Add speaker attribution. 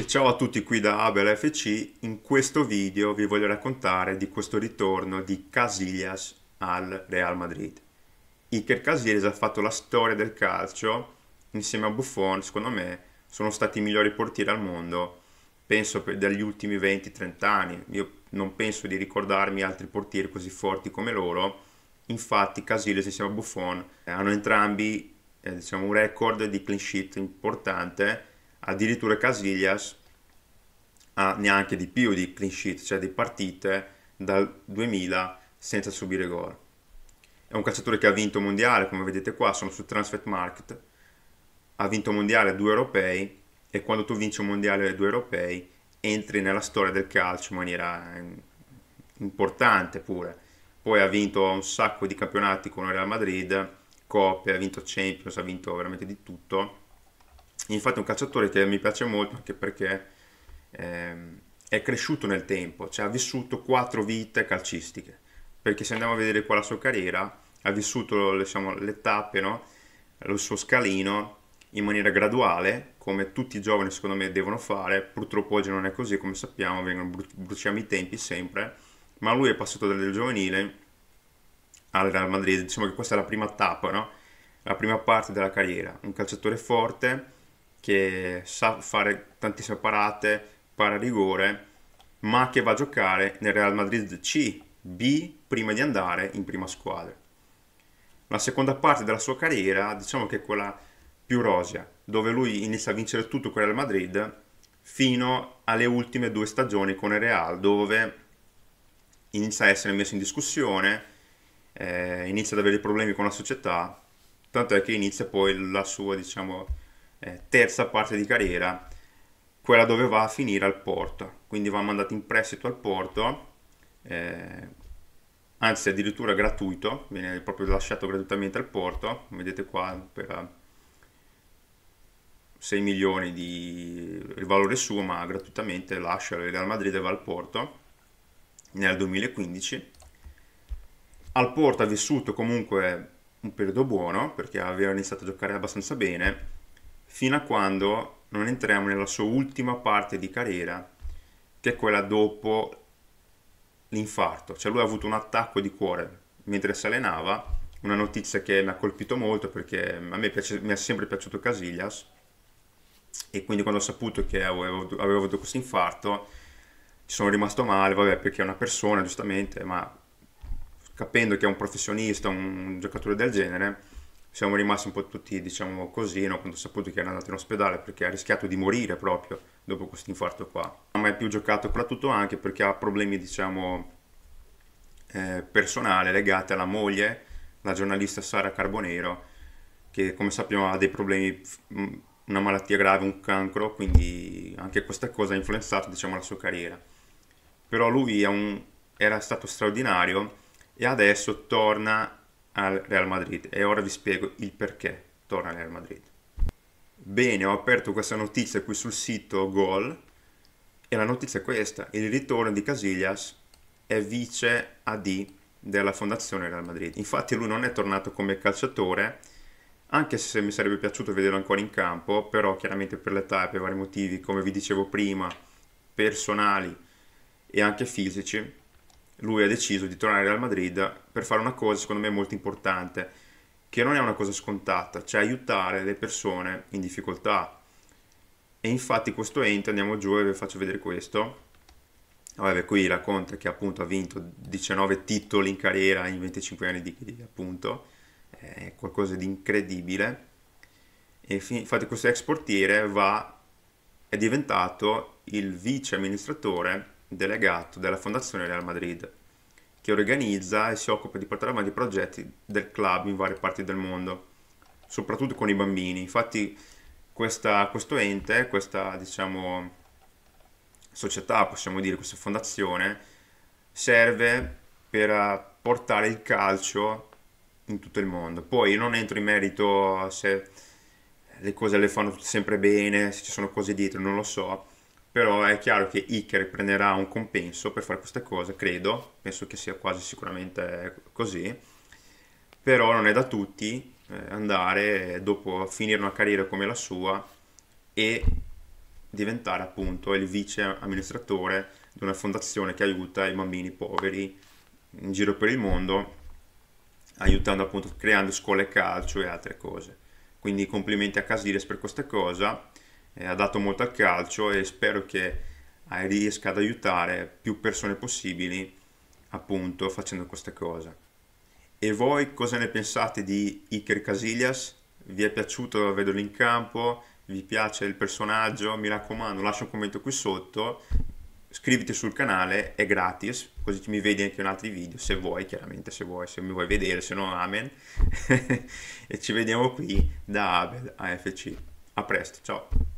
Speaker 1: E ciao a tutti qui da Abel FC, in questo video vi voglio raccontare di questo ritorno di Casillas al Real Madrid. Iker Casillas ha fatto la storia del calcio, insieme a Buffon secondo me sono stati i migliori portieri al mondo, penso dagli ultimi 20-30 anni, io non penso di ricordarmi altri portieri così forti come loro, infatti Casillas insieme a Buffon hanno entrambi eh, diciamo, un record di clean sheet importante, addirittura Casillas ha neanche di più di clean sheet, cioè di partite dal 2000 senza subire gol. È un calciatore che ha vinto mondiale, come vedete qua, sono su Transfer Market, ha vinto mondiale due europei e quando tu vinci un mondiale e due europei entri nella storia del calcio in maniera ehm, importante pure. Poi ha vinto un sacco di campionati con il Real Madrid, coppe, ha vinto Champions, ha vinto veramente di tutto Infatti è un calciatore che mi piace molto anche perché ehm, è cresciuto nel tempo, cioè ha vissuto quattro vite calcistiche, perché se andiamo a vedere qua la sua carriera, ha vissuto diciamo, le tappe, no? lo suo scalino in maniera graduale, come tutti i giovani secondo me devono fare, purtroppo oggi non è così, come sappiamo, vengono bru- bruciamo i tempi sempre, ma lui è passato dal giovanile al Real Madrid, diciamo che questa è la prima tappa, no? la prima parte della carriera, un calciatore forte, che sa fare tante separate, para rigore, ma che va a giocare nel Real Madrid C, B, prima di andare in prima squadra. La seconda parte della sua carriera, diciamo che è quella più rosea, dove lui inizia a vincere tutto con il Real Madrid fino alle ultime due stagioni con il Real, dove inizia a essere messo in discussione, eh, inizia ad avere problemi con la società, tanto è che inizia poi la sua, diciamo, eh, terza parte di carriera, quella dove va a finire al porto, quindi va mandato in prestito al porto, eh, anzi addirittura gratuito, viene proprio lasciato gratuitamente al porto, vedete qua per 6 eh, milioni di valore suo, ma gratuitamente lascia il Real Madrid e va al porto nel 2015. Al Porto ha vissuto comunque un periodo buono perché aveva iniziato a giocare abbastanza bene fino a quando non entriamo nella sua ultima parte di carriera, che è quella dopo l'infarto. Cioè lui ha avuto un attacco di cuore mentre si allenava, una notizia che mi ha colpito molto perché a me piace, mi è sempre piaciuto Casillas e quindi quando ho saputo che avevo, avevo avuto questo infarto ci sono rimasto male, vabbè perché è una persona giustamente, ma capendo che è un professionista, un giocatore del genere, siamo rimasti un po' tutti, diciamo così, no? quando ho saputo che era andato in ospedale perché ha rischiato di morire proprio dopo questo infarto qua. Non ha mai più giocato, soprattutto anche perché ha problemi, diciamo, eh, personali legati alla moglie, la giornalista Sara Carbonero, che come sappiamo ha dei problemi, una malattia grave, un cancro, quindi anche questa cosa ha influenzato, diciamo, la sua carriera. Però lui un, era stato straordinario e adesso torna al Real Madrid e ora vi spiego il perché torna al Real Madrid. Bene, ho aperto questa notizia qui sul sito Gol e la notizia è questa, il ritorno di Casillas è vice AD della fondazione Real Madrid. Infatti lui non è tornato come calciatore, anche se mi sarebbe piaciuto vederlo ancora in campo, però chiaramente per l'età e per vari motivi, come vi dicevo prima, personali e anche fisici, lui ha deciso di tornare al Madrid per fare una cosa secondo me molto importante, che non è una cosa scontata, cioè aiutare le persone in difficoltà. E infatti questo ente, andiamo giù e vi faccio vedere questo, Vabbè, qui racconta che appunto ha vinto 19 titoli in carriera in 25 anni di, di appunto, è qualcosa di incredibile. E infatti questo ex portiere va, è diventato il vice amministratore delegato della Fondazione Real Madrid, che organizza e si occupa di portare avanti i progetti del club in varie parti del mondo, soprattutto con i bambini. Infatti questa, questo ente, questa diciamo, società, possiamo dire, questa fondazione, serve per portare il calcio in tutto il mondo. Poi non entro in merito se le cose le fanno sempre bene, se ci sono cose dietro, non lo so, però è chiaro che Iker prenderà un compenso per fare queste cose, credo, penso che sia quasi sicuramente così, però non è da tutti eh, andare dopo finire una carriera come la sua e diventare appunto il vice amministratore di una fondazione che aiuta i bambini poveri in giro per il mondo, aiutando appunto creando scuole calcio e altre cose. Quindi complimenti a Casillas per questa cosa eh, ha dato molto al calcio e spero che eh, riesca ad aiutare più persone possibili appunto facendo questa cosa. E voi cosa ne pensate di Iker Casillas? Vi è piaciuto vederlo in campo? Vi piace il personaggio? Mi raccomando, lascia un commento qui sotto, iscriviti sul canale, è gratis, così mi vedi anche in altri video, se vuoi, chiaramente se vuoi, se mi vuoi vedere, se no amen. e ci vediamo qui da Abed AFC. A presto, ciao!